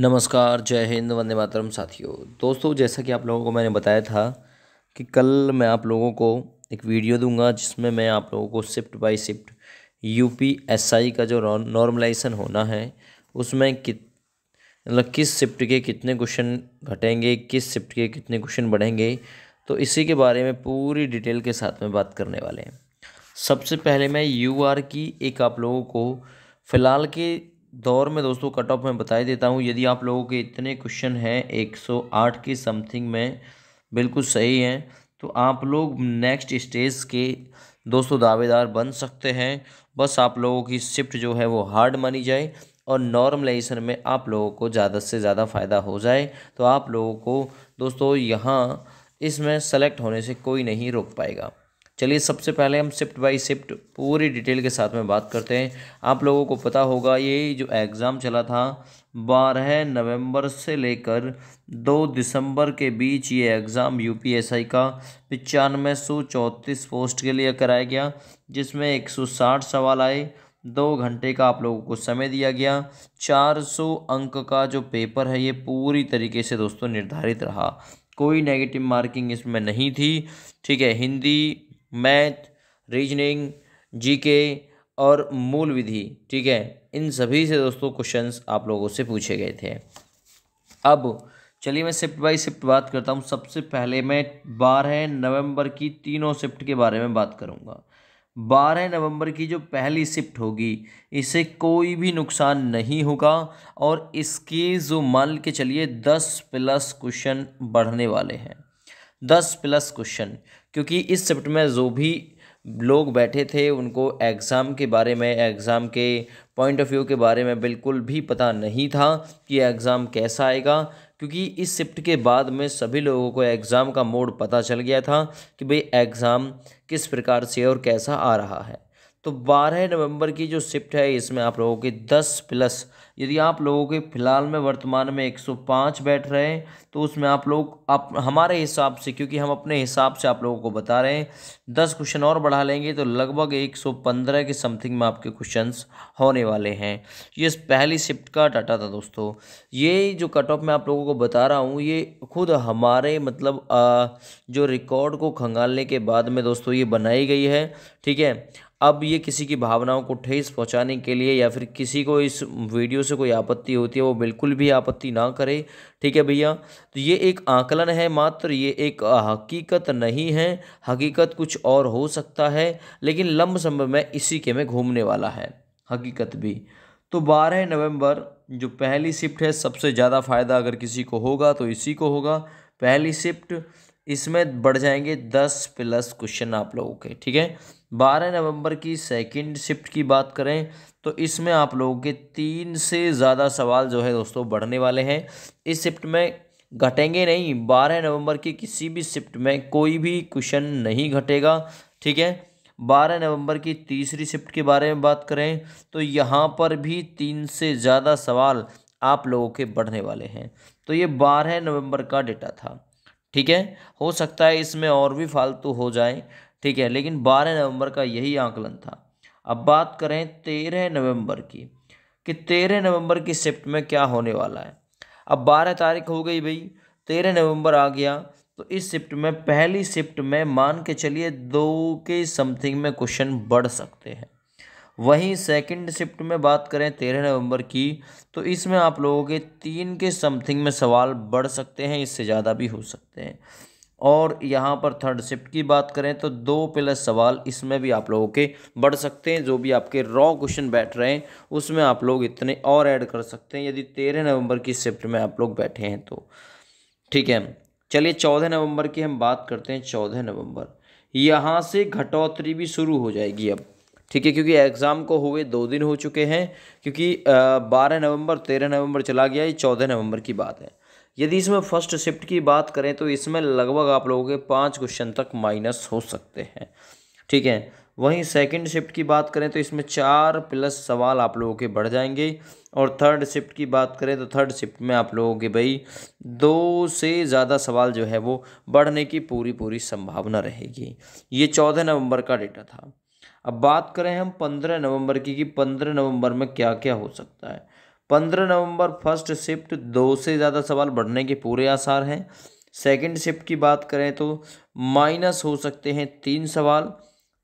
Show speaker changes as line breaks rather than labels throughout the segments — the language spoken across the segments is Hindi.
नमस्कार जय हिंद वंदे मातरम साथियों दोस्तों जैसा कि आप लोगों को मैंने बताया था कि कल मैं आप लोगों को एक वीडियो दूंगा जिसमें मैं आप लोगों को शिफ्ट बाय शिफ्ट यूपीएसआई का जो नॉर्मलाइजेशन होना है उसमें कित मतलब किस शिफ्ट के कितने क्वेश्चन घटेंगे किस शिफ्ट के कितने क्वेश्चन बढ़ेंगे तो इसी के बारे में पूरी डिटेल के साथ में बात करने वाले हैं सबसे पहले मैं यू आर की एक आप लोगों को फ़िलहाल के दौर में दोस्तों कट ऑफ में बताई देता हूँ यदि आप लोगों के इतने क्वेश्चन हैं 108 की समथिंग में बिल्कुल सही हैं तो आप लोग नेक्स्ट स्टेज के दोस्तों दावेदार बन सकते हैं बस आप लोगों की शिफ्ट जो है वो हार्ड मानी जाए और नॉर्मलाइजेशन में आप लोगों को ज़्यादा से ज़्यादा फ़ायदा हो जाए तो आप लोगों को दोस्तों यहाँ इसमें सेलेक्ट होने से कोई नहीं रोक पाएगा चलिए सबसे पहले हम शिफ्ट बाई शिफ्ट पूरी डिटेल के साथ में बात करते हैं आप लोगों को पता होगा ये जो एग्ज़ाम चला था बारह नवंबर से लेकर दो दिसंबर के बीच ये एग्ज़ाम यूपीएसआई का पचानवे सौ चौंतीस पोस्ट के लिए कराया गया जिसमें एक सौ साठ सवाल आए दो घंटे का आप लोगों को समय दिया गया चार सौ अंक का जो पेपर है ये पूरी तरीके से दोस्तों निर्धारित रहा कोई नेगेटिव मार्किंग इसमें नहीं थी ठीक है हिंदी मैथ रीजनिंग जीके और मूल विधि ठीक है इन सभी से दोस्तों क्वेश्चंस आप लोगों से पूछे गए थे अब चलिए मैं शिफ्ट बाई शिफ्ट बात करता हूँ सबसे पहले मैं बारह नवंबर की तीनों शिफ्ट के बारे में बात करूँगा बारह नवंबर की जो पहली शिफ्ट होगी इसे कोई भी नुकसान नहीं होगा और इसकी जो मान के चलिए दस प्लस क्वेश्चन बढ़ने वाले हैं दस प्लस क्वेश्चन क्योंकि इस शिफ्ट में जो भी लोग बैठे थे उनको एग्ज़ाम के बारे में एग्ज़ाम के पॉइंट ऑफ व्यू के बारे में बिल्कुल भी पता नहीं था कि एग्ज़ाम कैसा आएगा क्योंकि इस शिफ्ट के बाद में सभी लोगों को एग्ज़ाम का मोड पता चल गया था कि भाई एग्ज़ाम किस प्रकार से और कैसा आ रहा है तो 12 नवंबर की जो शिफ्ट है इसमें आप लोगों के 10 प्लस यदि आप लोगों के फ़िलहाल में वर्तमान में 105 बैठ रहे हैं तो उसमें आप लोग आप हमारे हिसाब से क्योंकि हम अपने हिसाब से आप लोगों को बता रहे हैं दस क्वेश्चन और बढ़ा लेंगे तो लगभग एक सौ पंद्रह के समथिंग में आपके क्वेश्चन होने वाले हैं ये पहली शिफ्ट का डाटा था दोस्तों ये जो कट ऑफ मैं आप लोगों को बता रहा हूँ ये खुद हमारे मतलब आ, जो रिकॉर्ड को खंगालने के बाद में दोस्तों ये बनाई गई है ठीक है अब ये किसी की भावनाओं को ठेस पहुंचाने के लिए या फिर किसी को इस वीडियो से कोई आपत्ति होती है वो बिल्कुल भी आपत्ति ना करे ठीक है भैया तो ये एक आकलन है मात्र ये एक हकीकत नहीं है हकीकत कुछ और हो सकता है लेकिन लंब समय में इसी के में घूमने वाला है हकीकत भी तो बारह नवंबर जो पहली शिफ्ट है सबसे ज़्यादा फ़ायदा अगर किसी को होगा तो इसी को होगा पहली शिफ्ट इसमें बढ़ जाएंगे दस प्लस क्वेश्चन आप लोगों के ठीक है बारह नवंबर की सेकंड शिफ्ट की बात करें तो इसमें आप लोगों के तीन से ज़्यादा सवाल जो है दोस्तों बढ़ने वाले हैं इस शिफ्ट में घटेंगे नहीं बारह नवंबर की किसी भी शिफ्ट में कोई भी क्वेश्चन नहीं घटेगा ठीक है बारह नवंबर की तीसरी शिफ्ट के बारे में बात करें तो यहाँ पर भी तीन से ज़्यादा सवाल आप लोगों के बढ़ने वाले हैं तो ये बारह नवंबर का डेटा था ठीक है हो सकता है इसमें और भी फालतू हो जाए ठीक है लेकिन बारह नवंबर का यही आंकलन था अब बात करें तेरह नवंबर की कि तेरह नवंबर की शिफ्ट में क्या होने वाला है अब बारह तारीख हो गई भाई तेरह नवंबर आ गया तो इस शिफ्ट में पहली शिफ्ट में मान के चलिए दो के समथिंग में क्वेश्चन बढ़ सकते हैं वहीं सेकंड शिफ्ट में बात करें तेरह नवंबर की तो इसमें आप लोगों के तीन के समथिंग में सवाल बढ़ सकते हैं इससे ज़्यादा भी हो सकते हैं और यहाँ पर थर्ड शिफ्ट की बात करें तो दो प्लस सवाल इसमें भी आप लोगों के बढ़ सकते हैं जो भी आपके रॉ क्वेश्चन बैठ रहे हैं उसमें आप लोग इतने और ऐड कर सकते हैं यदि तेरह नवंबर की शिफ्ट में आप लोग बैठे हैं तो ठीक है चलिए चौदह नवंबर की हम बात करते हैं चौदह नवंबर यहाँ से घटोतरी भी शुरू हो जाएगी अब ठीक है क्योंकि एग्ज़ाम को हुए दो दिन हो चुके हैं क्योंकि बारह नवंबर तेरह नवंबर चला गया ये चौदह नवंबर की बात है यदि इसमें फर्स्ट शिफ्ट की बात करें तो इसमें लगभग आप लोगों के पाँच क्वेश्चन तक माइनस हो सकते हैं ठीक है वहीं सेकंड शिफ्ट की बात करें तो इसमें चार प्लस सवाल आप लोगों के बढ़ जाएंगे और थर्ड शिफ्ट की बात करें तो थर्ड शिफ्ट में आप लोगों के भाई दो से ज़्यादा सवाल जो है वो बढ़ने की पूरी पूरी संभावना रहेगी ये चौदह नवंबर का डेटा था अब बात करें हम पंद्रह नवंबर की कि पंद्रह नवंबर में क्या क्या हो सकता है पंद्रह नवंबर फर्स्ट शिफ्ट दो से ज़्यादा सवाल बढ़ने के पूरे आसार हैं सेकंड शिफ्ट की बात करें तो माइनस हो सकते हैं तीन सवाल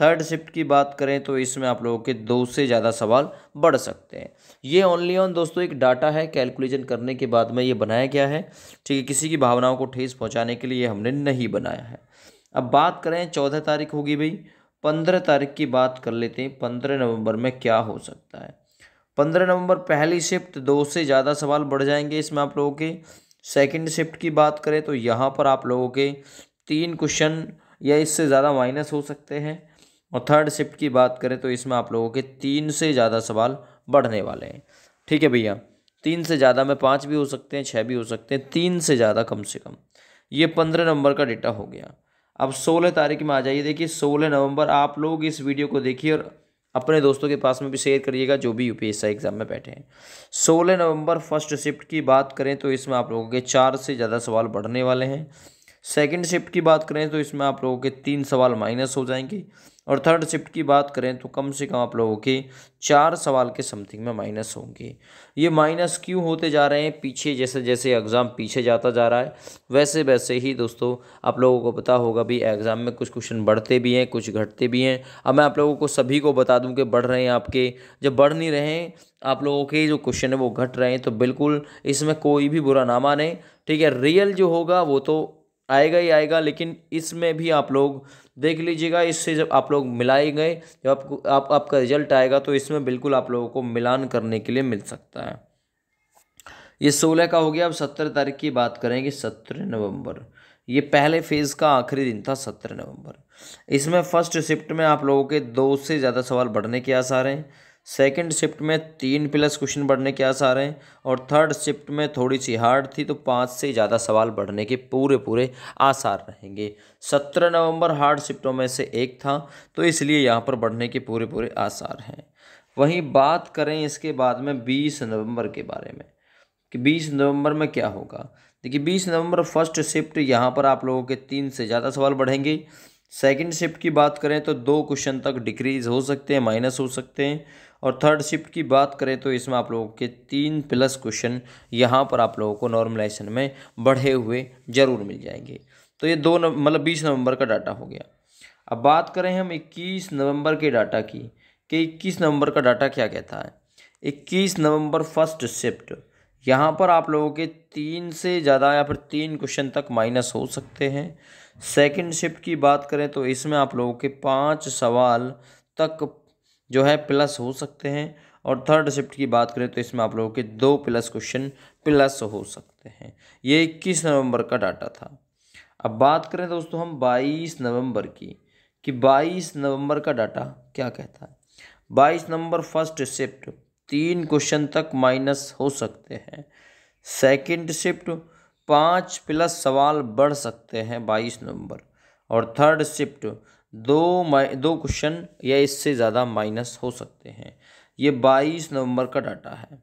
थर्ड शिफ्ट की बात करें तो इसमें आप लोगों के दो से ज़्यादा सवाल बढ़ सकते हैं ये ओनली ऑन दोस्तों एक डाटा है कैलकुलेशन करने के बाद में ये बनाया गया है ठीक है किसी की भावनाओं को ठेस पहुँचाने के लिए हमने नहीं बनाया है अब बात करें चौदह तारीख होगी भाई पंद्रह तारीख की बात कर लेते हैं पंद्रह नवंबर में क्या हो सकता है पंद्रह नवंबर पहली शिफ्ट दो से ज़्यादा सवाल बढ़ जाएंगे इसमें आप लोगों के सेकंड शिफ्ट की बात करें तो यहाँ पर आप लोगों के तीन क्वेश्चन या इससे ज़्यादा माइनस हो सकते हैं और थर्ड शिफ्ट की बात करें तो इसमें आप लोगों के तीन से ज़्यादा सवाल बढ़ने वाले हैं ठीक है भैया तीन से ज़्यादा में पाँच भी हो सकते हैं छः भी हो सकते हैं तीन से ज़्यादा कम से कम ये पंद्रह नंबर का डेटा हो गया अब सोलह तारीख में आ जाइए देखिए सोलह नवंबर आप लोग इस वीडियो को देखिए और अपने दोस्तों के पास में भी शेयर करिएगा जो भी यूपीएससी एग्ज़ाम में बैठे हैं सोलह नवंबर फर्स्ट शिफ्ट की बात करें तो इसमें आप लोगों के चार से ज़्यादा सवाल बढ़ने वाले हैं सेकंड शिफ्ट की बात करें तो इसमें आप लोगों के तीन सवाल माइनस हो जाएंगे और थर्ड शिफ्ट की बात करें तो कम से कम आप लोगों के चार सवाल के समथिंग में माइनस होंगे ये माइनस क्यों होते जा रहे हैं पीछे जैसे जैसे एग्ज़ाम पीछे जाता जा रहा है वैसे वैसे ही दोस्तों आप लोगों को पता होगा भी एग्ज़ाम में कुछ क्वेश्चन बढ़ते भी हैं कुछ घटते भी हैं अब मैं आप लोगों को सभी को बता दूँ कि बढ़ रहे हैं आपके जब बढ़ नहीं रहे आप लोगों के जो क्वेश्चन है वो घट रहे हैं तो बिल्कुल इसमें कोई भी बुरा ना माने ठीक है रियल जो होगा वो तो आएगा ही आएगा लेकिन इसमें भी आप लोग देख लीजिएगा इससे जब आप लोग मिलाए गए जब आपको आप आपका रिजल्ट आएगा तो इसमें बिल्कुल आप लोगों को मिलान करने के लिए मिल सकता है ये सोलह का हो गया अब सत्रह तारीख की बात करेंगे सत्रह नवंबर ये पहले फेज़ का आखिरी दिन था सत्रह नवंबर इसमें फर्स्ट शिफ्ट में आप लोगों के दो से ज़्यादा सवाल बढ़ने के आसार हैं सेकंड शिफ्ट में तीन प्लस क्वेश्चन बढ़ने के आसार हैं और थर्ड शिफ्ट में थोड़ी सी हार्ड थी तो पाँच से ज़्यादा सवाल बढ़ने के पूरे पूरे आसार रहेंगे सत्रह नवंबर हार्ड शिफ्टों में से एक था तो इसलिए यहाँ पर बढ़ने के पूरे पूरे आसार हैं वहीं बात करें इसके बाद में बीस नवम्बर के बारे में कि बीस नवम्बर में क्या होगा देखिए बीस नवम्बर फर्स्ट शिफ्ट यहाँ पर आप लोगों के तीन से ज़्यादा सवाल बढ़ेंगे सेकंड शिफ्ट की बात करें तो दो क्वेश्चन तक डिक्रीज हो सकते हैं माइनस हो सकते हैं और थर्ड शिफ्ट की बात करें तो इसमें आप लोगों के तीन प्लस क्वेश्चन यहाँ पर आप लोगों को नॉर्मलाइजेशन में बढ़े हुए ज़रूर मिल जाएंगे तो ये दो मतलब बीस नवंबर का डाटा हो गया अब बात करें हम इक्कीस नवंबर के डाटा की कि इक्कीस नवंबर का डाटा क्या कहता है इक्कीस नवंबर फर्स्ट शिफ्ट यहाँ पर आप लोगों के तीन से ज़्यादा या फिर तीन क्वेश्चन तक माइनस हो सकते हैं सेकंड शिफ्ट की बात करें तो इसमें आप लोगों के पाँच सवाल तक जो है प्लस हो सकते हैं और थर्ड शिफ्ट की बात करें तो इसमें आप लोगों के दो प्लस क्वेश्चन प्लस हो सकते हैं ये इक्कीस नवंबर का डाटा था अब बात करें दोस्तों हम बाईस नवंबर की कि बाईस नवंबर का डाटा क्या कहता है बाईस नंबर फर्स्ट शिफ्ट तीन क्वेश्चन तक माइनस हो सकते हैं सेकंड शिफ्ट पाँच प्लस सवाल बढ़ सकते हैं बाईस नवंबर और थर्ड शिफ्ट दो दो क्वेश्चन या इससे ज़्यादा माइनस हो सकते हैं ये बाईस नवंबर का डाटा है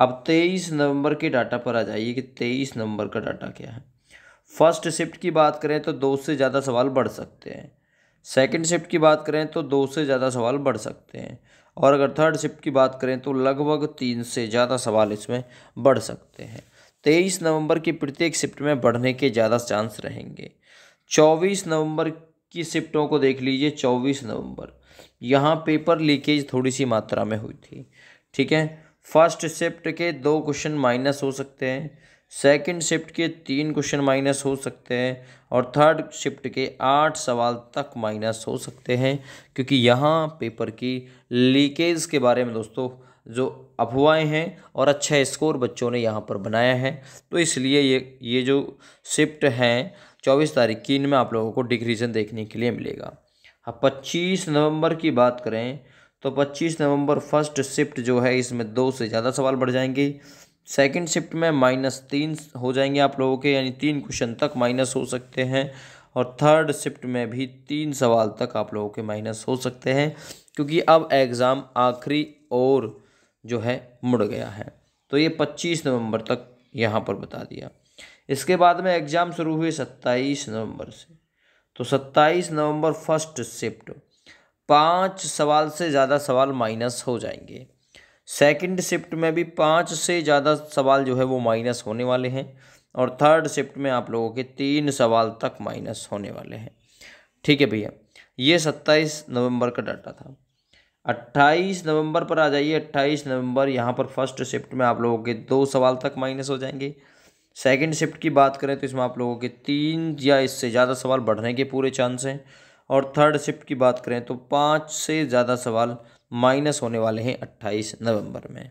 अब तेईस नवंबर के डाटा पर आ जाइए कि तेईस नवंबर का डाटा क्या है फर्स्ट शिफ्ट की बात करें तो दो से ज़्यादा सवाल बढ़ सकते हैं सेकंड शिफ्ट की बात करें तो दो से ज़्यादा सवाल बढ़ सकते हैं और अगर थर्ड शिफ्ट की बात करें तो लगभग तीन से ज़्यादा सवाल इसमें बढ़ सकते हैं तेईस नवंबर की प्रत्येक शिफ्ट में बढ़ने के ज़्यादा चांस रहेंगे चौबीस नवंबर की शिफ्टों को देख लीजिए चौबीस नवंबर यहाँ पेपर लीकेज थोड़ी सी मात्रा में हुई थी ठीक है फर्स्ट शिफ्ट के दो क्वेश्चन माइनस हो सकते हैं सेकंड शिफ्ट के तीन क्वेश्चन माइनस हो सकते हैं और थर्ड शिफ्ट के आठ सवाल तक माइनस हो सकते हैं क्योंकि यहाँ पेपर की लीकेज के बारे में दोस्तों जो अफवाहें हैं और अच्छा स्कोर बच्चों ने यहाँ पर बनाया है तो इसलिए ये ये जो शिफ्ट हैं चौबीस तारीख की इनमें आप लोगों को डिक्रीजन देखने के लिए मिलेगा अब पच्चीस नवंबर की बात करें तो पच्चीस नवंबर फर्स्ट शिफ्ट जो है इसमें दो से ज़्यादा सवाल बढ़ जाएंगे सेकंड शिफ्ट में माइनस तीन हो जाएंगे आप लोगों के यानी तीन क्वेश्चन तक माइनस हो सकते हैं और थर्ड शिफ्ट में भी तीन सवाल तक आप लोगों के माइनस हो सकते हैं क्योंकि अब एग्ज़ाम आखिरी और जो है मुड़ गया है तो ये पच्चीस नवंबर तक यहाँ पर बता दिया इसके बाद में एग्ज़ाम शुरू हुए सत्ताईस नवंबर से तो सत्ताईस नवंबर फर्स्ट शिफ्ट पाँच सवाल से ज़्यादा सवाल माइनस हो जाएंगे सेकंड शिफ्ट में भी पाँच से ज़्यादा सवाल जो है वो माइनस होने वाले हैं और थर्ड शिफ्ट में आप लोगों के तीन सवाल तक माइनस होने वाले हैं ठीक है भैया ये सत्ताईस नवंबर का डाटा था अट्ठाईस नवंबर पर आ जाइए अट्ठाईस नवंबर यहाँ पर फर्स्ट शिफ्ट में आप लोगों के दो सवाल तक माइनस हो जाएंगे सेकंड शिफ्ट की बात करें तो इसमें आप लोगों के तीन या इससे ज़्यादा सवाल बढ़ने के पूरे चांस हैं और थर्ड शिफ्ट की बात करें तो पाँच से ज़्यादा सवाल माइनस होने वाले हैं अट्ठाईस नवंबर में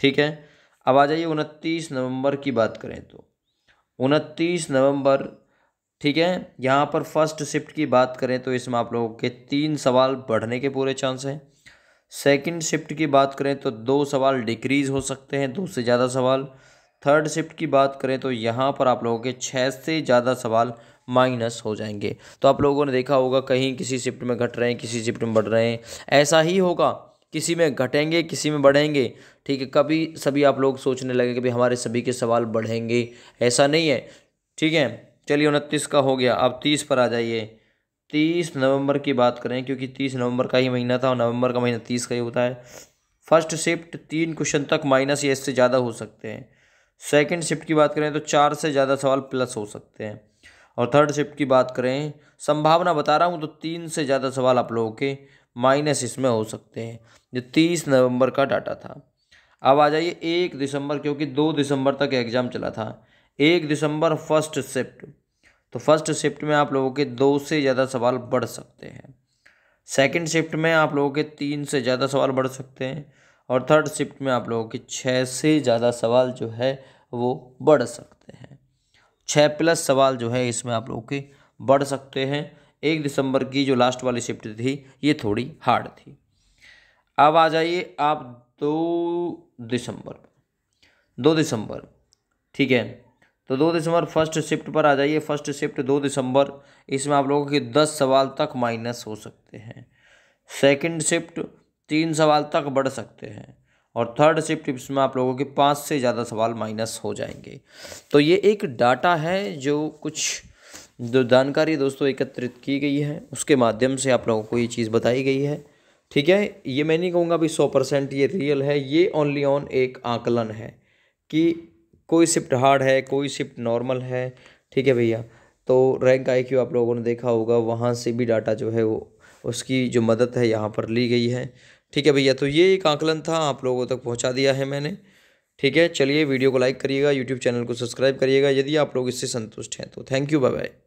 ठीक है अब आ जाइए उनतीस नवंबर की बात करें तो उनतीस नवंबर ठीक है यहाँ पर फर्स्ट शिफ्ट की बात करें तो इसमें आप लोगों के तीन सवाल बढ़ने के पूरे चांस हैं सेकंड शिफ्ट की बात करें तो दो सवाल डिक्रीज़ हो सकते हैं दो से ज़्यादा सवाल थर्ड शिफ्ट की बात करें तो यहाँ पर आप लोगों के छः से ज़्यादा सवाल माइनस हो जाएंगे तो आप लोगों ने देखा होगा कहीं किसी शिफ्ट में घट रहे हैं किसी शिफ्ट में बढ़ रहे हैं ऐसा ही होगा किसी में घटेंगे किसी में बढ़ेंगे ठीक है कभी सभी आप लोग सोचने लगे कि भाई हमारे सभी के सवाल बढ़ेंगे ऐसा नहीं है ठीक है चलिए उनतीस का हो गया अब तीस पर आ जाइए तीस नवंबर की बात करें क्योंकि तीस नवंबर का ही महीना था और नवंबर का महीना तीस का ही होता है फर्स्ट शिफ्ट तीन क्वेश्चन तक माइनस या इससे ज़्यादा हो सकते हैं सेकंड शिफ्ट की बात करें तो चार से ज़्यादा सवाल प्लस हो सकते हैं और थर्ड शिफ्ट की बात करें संभावना बता रहा हूँ तो तीन से ज़्यादा सवाल आप लोगों के माइनस इसमें हो सकते हैं जो तीस नवंबर का डाटा था अब आ जाइए एक दिसंबर क्योंकि दो दिसंबर तक एग्ज़ाम चला था एक दिसंबर फर्स्ट शिफ्ट तो फर्स्ट शिफ्ट में आप लोगों के दो से ज़्यादा सवाल बढ़ सकते हैं सेकंड शिफ्ट में आप लोगों के तीन से ज़्यादा सवाल बढ़ सकते हैं और थर्ड शिफ्ट में आप लोगों के छः से ज़्यादा सवाल जो है वो बढ़ सकते हैं छः प्लस सवाल जो है इसमें आप लोगों के बढ़ सकते हैं एक दिसंबर की जो लास्ट वाली शिफ्ट थी ये थोड़ी हार्ड थी अब आ जाइए आप दो दिसंबर दो दिसंबर ठीक है तो दो दिसंबर फर्स्ट शिफ्ट पर आ जाइए फर्स्ट शिफ्ट दो दिसंबर इसमें आप लोगों के दस सवाल तक माइनस हो सकते हैं सेकंड शिफ्ट तीन सवाल तक बढ़ सकते हैं और थर्ड शिफ्ट टिप्स में आप लोगों के पाँच से ज़्यादा सवाल माइनस हो जाएंगे तो ये एक डाटा है जो कुछ जो जानकारी दोस्तों एकत्रित की गई है उसके माध्यम से आप लोगों को ये चीज़ बताई गई है ठीक है ये मैं नहीं कहूँगा अभी सौ परसेंट ये रियल है ये ओनली ऑन एक आकलन है कि कोई शिफ्ट हार्ड है कोई शिफ्ट नॉर्मल है ठीक है भैया तो रैंक आई क्यू आप लोगों ने देखा होगा वहाँ से भी डाटा जो है वो उसकी जो मदद है यहाँ पर ली गई है ठीक है भैया तो ये एक आंकलन था आप लोगों तक पहुँचा दिया है मैंने ठीक है चलिए वीडियो को लाइक करिएगा यूट्यूब चैनल को सब्सक्राइब करिएगा यदि आप लोग इससे संतुष्ट हैं तो थैंक यू बाय बाय